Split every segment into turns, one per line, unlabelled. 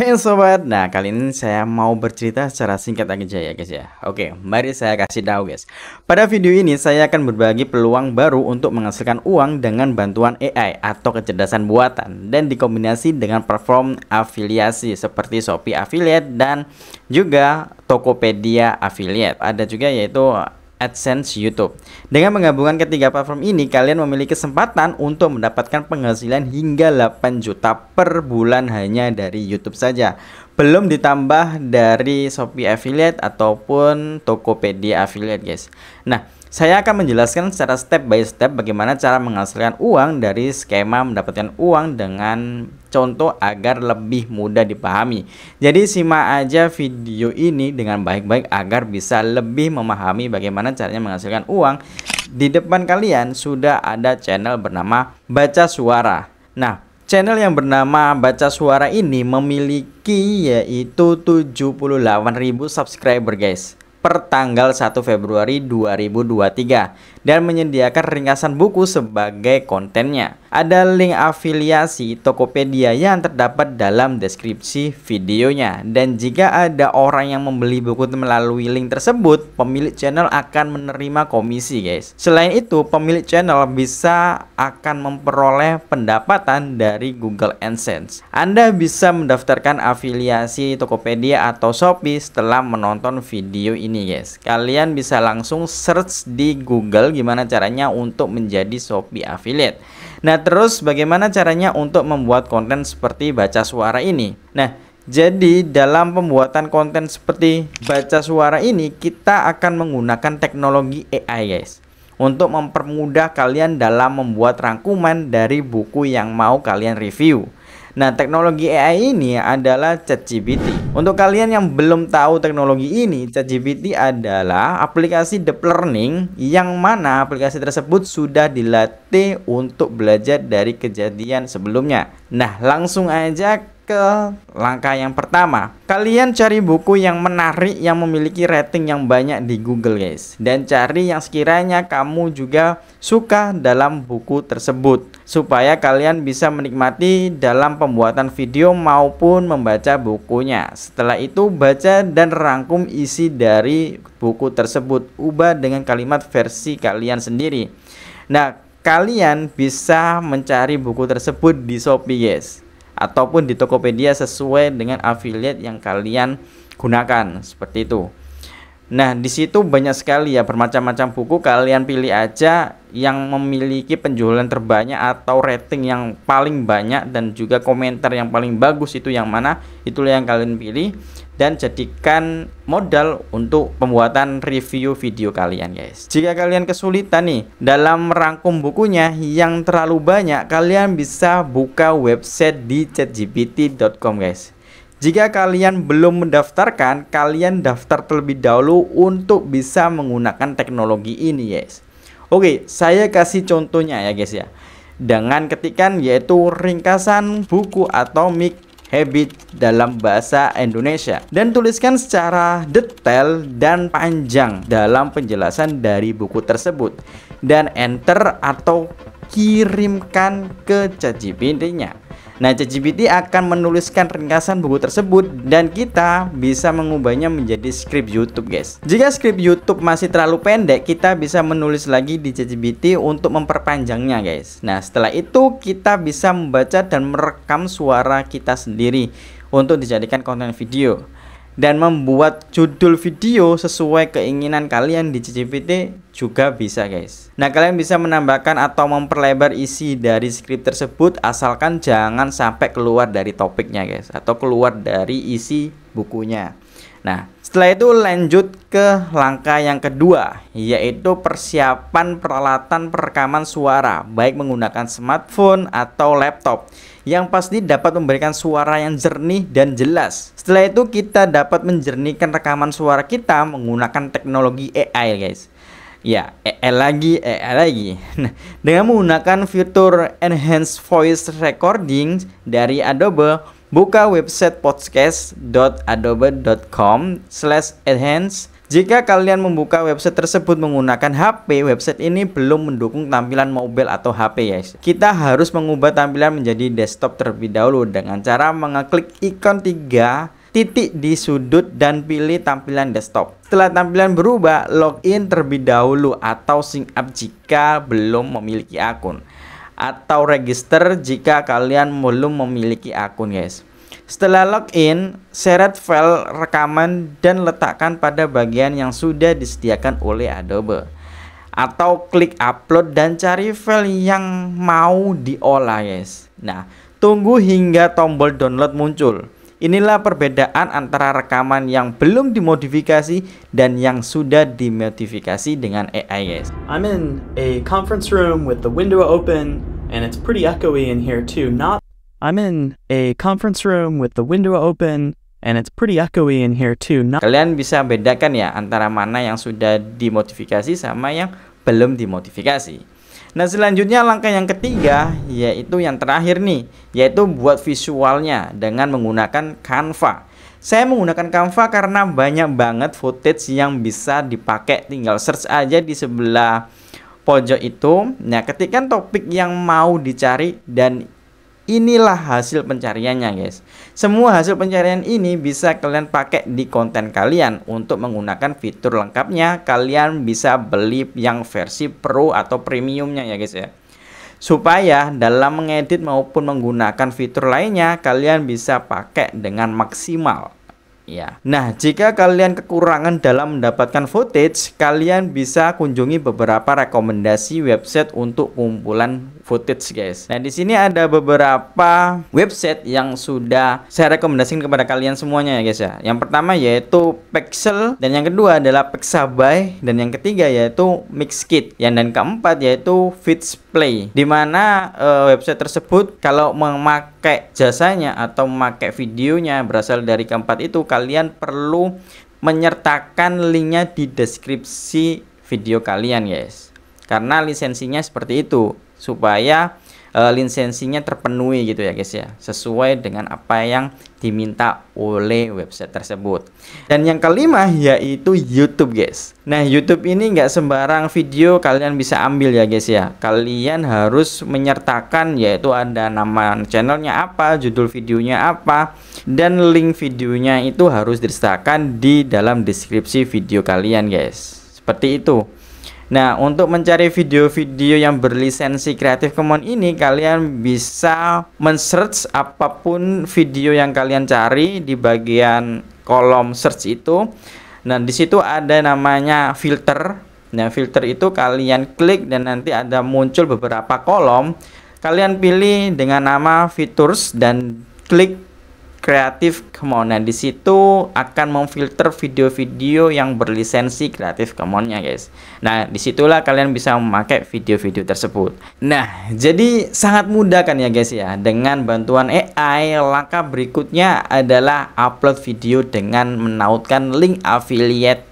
Hey sobat, nah kali ini saya mau bercerita secara singkat aja ya guys ya Oke, mari saya kasih tahu guys Pada video ini saya akan berbagi peluang baru untuk menghasilkan uang dengan bantuan AI atau kecerdasan buatan Dan dikombinasi dengan perform afiliasi seperti Shopee Affiliate dan juga Tokopedia Affiliate Ada juga yaitu AdSense YouTube. Dengan menggabungkan ketiga platform ini, kalian memiliki kesempatan untuk mendapatkan penghasilan hingga 8 juta per bulan hanya dari YouTube saja belum ditambah dari Shopee affiliate ataupun Tokopedia affiliate guys. Nah, saya akan menjelaskan secara step by step bagaimana cara menghasilkan uang dari skema mendapatkan uang dengan contoh agar lebih mudah dipahami. Jadi simak aja video ini dengan baik-baik agar bisa lebih memahami bagaimana caranya menghasilkan uang. Di depan kalian sudah ada channel bernama Baca Suara. Nah, Channel yang bernama Baca Suara ini memiliki yaitu 78.000 subscriber guys per tanggal 1 Februari 2023 dan menyediakan ringkasan buku sebagai kontennya. Ada link afiliasi Tokopedia yang terdapat dalam deskripsi videonya dan jika ada orang yang membeli buku melalui link tersebut, pemilik channel akan menerima komisi guys. Selain itu, pemilik channel bisa akan memperoleh pendapatan dari Google AdSense. Anda bisa mendaftarkan afiliasi Tokopedia atau Shopee setelah menonton video ini guys. Kalian bisa langsung search di Google Google gimana caranya untuk menjadi Shopee affiliate. Nah, terus bagaimana caranya untuk membuat konten seperti baca suara ini? Nah, jadi dalam pembuatan konten seperti baca suara ini kita akan menggunakan teknologi AI guys Untuk mempermudah kalian dalam membuat rangkuman dari buku yang mau kalian review Nah, teknologi AI ini adalah ChatGPT. Untuk kalian yang belum tahu teknologi ini, ChatGPT adalah aplikasi deep learning yang mana aplikasi tersebut sudah dilatih untuk belajar dari kejadian sebelumnya. Nah, langsung aja ke langkah yang pertama. Kalian cari buku yang menarik yang memiliki rating yang banyak di Google, guys. Dan cari yang sekiranya kamu juga suka dalam buku tersebut supaya kalian bisa menikmati dalam pembuatan video maupun membaca bukunya. Setelah itu baca dan rangkum isi dari buku tersebut. Ubah dengan kalimat versi kalian sendiri. Nah, kalian bisa mencari buku tersebut di Shopee, guys ataupun di Tokopedia sesuai dengan affiliate yang kalian gunakan seperti itu. Nah, di situ banyak sekali ya bermacam-macam buku. Kalian pilih aja yang memiliki penjualan terbanyak atau rating yang paling banyak dan juga komentar yang paling bagus itu yang mana? Itulah yang kalian pilih dan jadikan modal untuk pembuatan review video kalian guys. Jika kalian kesulitan nih dalam merangkum bukunya yang terlalu banyak, kalian bisa buka website di chatgpt.com guys. Jika kalian belum mendaftarkan, kalian daftar terlebih dahulu untuk bisa menggunakan teknologi ini, guys. Oke, saya kasih contohnya ya, guys ya. Dengan ketikan yaitu ringkasan buku Atomic mic habit dalam bahasa Indonesia dan tuliskan secara detail dan panjang dalam penjelasan dari buku tersebut dan enter atau kirimkan ke ChatGPT-nya. Nah, ChatGPT akan menuliskan ringkasan buku tersebut dan kita bisa mengubahnya menjadi skrip YouTube, guys. Jika skrip YouTube masih terlalu pendek, kita bisa menulis lagi di ChatGPT untuk memperpanjangnya, guys. Nah, setelah itu kita bisa membaca dan merekam suara kita sendiri untuk dijadikan konten video dan membuat judul video sesuai keinginan kalian di ChatGPT juga bisa guys. Nah, kalian bisa menambahkan atau memperlebar isi dari skrip tersebut asalkan jangan sampai keluar dari topiknya guys atau keluar dari isi bukunya. Nah, setelah itu lanjut ke langkah yang kedua, yaitu persiapan peralatan perekaman suara, baik menggunakan smartphone atau laptop, yang pasti dapat memberikan suara yang jernih dan jelas. Setelah itu kita dapat menjernihkan rekaman suara kita menggunakan teknologi AI, guys. Ya, AI lagi, AI lagi. Nah, dengan menggunakan fitur Enhanced Voice Recording dari Adobe, buka website podcast.adobe.com slash enhance jika kalian membuka website tersebut menggunakan HP, website ini belum mendukung tampilan mobile atau HP ya. Kita harus mengubah tampilan menjadi desktop terlebih dahulu dengan cara mengeklik ikon 3 titik di sudut dan pilih tampilan desktop. Setelah tampilan berubah, login terlebih dahulu atau sync up jika belum memiliki akun atau register jika kalian belum memiliki akun guys. Setelah login, seret file rekaman dan letakkan pada bagian yang sudah disediakan oleh Adobe. Atau klik upload dan cari file yang mau diolah guys. Nah, tunggu hingga tombol download muncul. Inilah perbedaan antara rekaman yang belum dimodifikasi dan yang sudah dimodifikasi dengan AI guys. I'm in a conference room with the window open and it's pretty echoey in here too. Not I'm in a conference room with the window open and it's pretty echoey in here too. Not Kalian bisa bedakan ya antara mana yang sudah dimodifikasi sama yang belum dimodifikasi. Nah selanjutnya langkah yang ketiga yaitu yang terakhir nih yaitu buat visualnya dengan menggunakan Canva. Saya menggunakan Canva karena banyak banget footage yang bisa dipakai tinggal search aja di sebelah pojok itu. Nah, ketikkan topik yang mau dicari dan inilah hasil pencariannya, guys. Semua hasil pencarian ini bisa kalian pakai di konten kalian untuk menggunakan fitur lengkapnya. Kalian bisa beli yang versi pro atau premiumnya ya, guys ya. Supaya dalam mengedit maupun menggunakan fitur lainnya, kalian bisa pakai dengan maksimal ya. Nah, jika kalian kekurangan dalam mendapatkan footage, kalian bisa kunjungi beberapa rekomendasi website untuk kumpulan footage guys. Nah di sini ada beberapa website yang sudah saya rekomendasikan kepada kalian semuanya ya guys ya. Yang pertama yaitu Pixel dan yang kedua adalah Pixabay dan yang ketiga yaitu Mixkit. Yang dan keempat yaitu Fitsplay. Dimana uh, eh, website tersebut kalau memakai jasanya atau memakai videonya berasal dari keempat itu kalian perlu menyertakan linknya di deskripsi video kalian guys karena lisensinya seperti itu supaya e, lisensinya terpenuhi gitu ya guys ya sesuai dengan apa yang diminta oleh website tersebut dan yang kelima yaitu YouTube guys nah YouTube ini nggak sembarang video kalian bisa ambil ya guys ya kalian harus menyertakan yaitu ada nama channelnya apa judul videonya apa dan link videonya itu harus disertakan di dalam deskripsi video kalian guys seperti itu Nah, untuk mencari video-video yang berlisensi Creative Commons ini, kalian bisa men-search apapun video yang kalian cari di bagian kolom search itu. Nah, di situ ada namanya filter. Nah, filter itu kalian klik dan nanti ada muncul beberapa kolom. Kalian pilih dengan nama features dan klik Creative Commons. Nah, di situ akan memfilter video-video yang berlisensi Creative Commons-nya, guys. Nah, disitulah kalian bisa memakai video-video tersebut. Nah, jadi sangat mudah kan ya, guys ya. Dengan bantuan AI, langkah berikutnya adalah upload video dengan menautkan link affiliate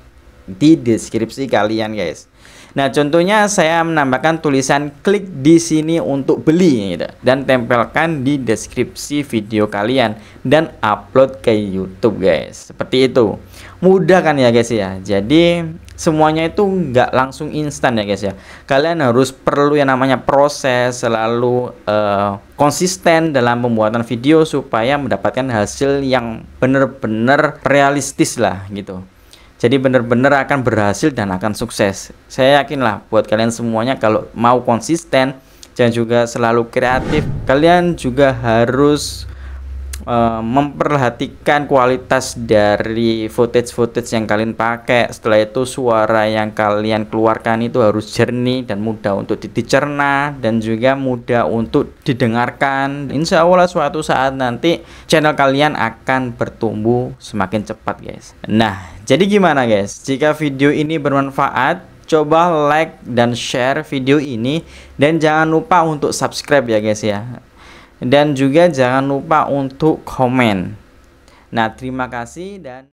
di deskripsi kalian guys. Nah, contohnya saya menambahkan tulisan klik di sini untuk beli gitu dan tempelkan di deskripsi video kalian dan upload ke YouTube guys. Seperti itu. Mudah kan ya guys ya. Jadi semuanya itu nggak langsung instan ya guys ya. Kalian harus perlu yang namanya proses selalu uh, konsisten dalam pembuatan video supaya mendapatkan hasil yang benar-benar realistis lah gitu. Jadi benar-benar akan berhasil dan akan sukses. Saya yakinlah buat kalian semuanya kalau mau konsisten dan juga selalu kreatif, kalian juga harus uh, memperhatikan kualitas dari footage-footage yang kalian pakai. Setelah itu suara yang kalian keluarkan itu harus jernih dan mudah untuk dicerna dan juga mudah untuk didengarkan. Insya Allah suatu saat nanti channel kalian akan bertumbuh semakin cepat guys. Nah jadi gimana guys jika video ini bermanfaat coba like dan share video ini dan jangan lupa untuk subscribe ya guys ya dan juga jangan lupa untuk komen. Nah, terima kasih dan